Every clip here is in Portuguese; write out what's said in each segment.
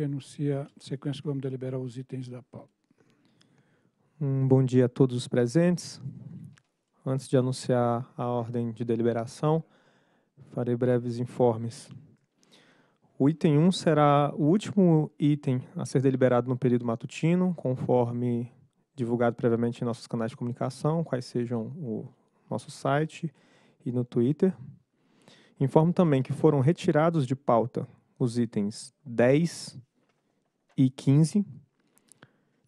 que anuncia a sequência que vamos deliberar os itens da pauta. Um bom dia a todos os presentes. Antes de anunciar a ordem de deliberação, farei breves informes. O item 1 será o último item a ser deliberado no período matutino, conforme divulgado previamente em nossos canais de comunicação, quais sejam o nosso site e no Twitter. Informo também que foram retirados de pauta os itens 10, e 15.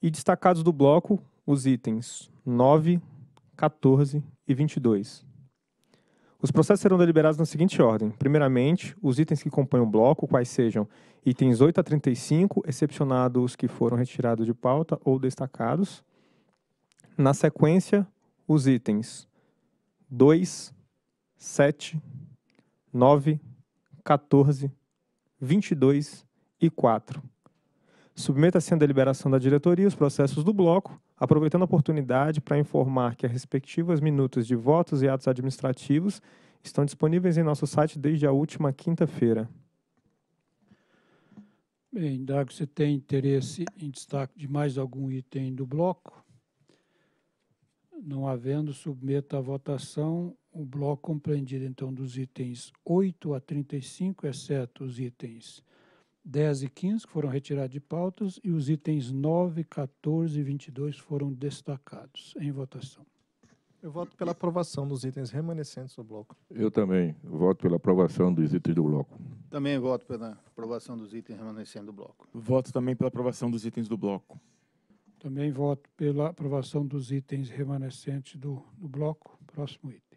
E destacados do bloco, os itens 9, 14 e 22. Os processos serão deliberados na seguinte ordem. Primeiramente, os itens que compõem o bloco, quais sejam itens 8 a 35, excepcionados os que foram retirados de pauta ou destacados. Na sequência, os itens 2, 7, 9, 14, 22 e 4. Submeta-se assim à deliberação da diretoria os processos do bloco, aproveitando a oportunidade para informar que as respectivas minutas de votos e atos administrativos estão disponíveis em nosso site desde a última quinta-feira. Bem, Dago, você tem interesse em destaque de mais algum item do bloco? Não havendo, submeta à votação o bloco compreendido, então, dos itens 8 a 35, exceto os itens 10 e 15, foram retirados de pautas, e os itens 9, 14 e 22 foram destacados em votação. Eu voto pela aprovação dos itens remanescentes do bloco. Eu também voto pela aprovação dos itens do bloco. Também voto pela aprovação dos itens remanescentes do bloco. Voto também pela aprovação dos itens do bloco. Também voto pela aprovação dos itens remanescentes do, do bloco. Próximo item.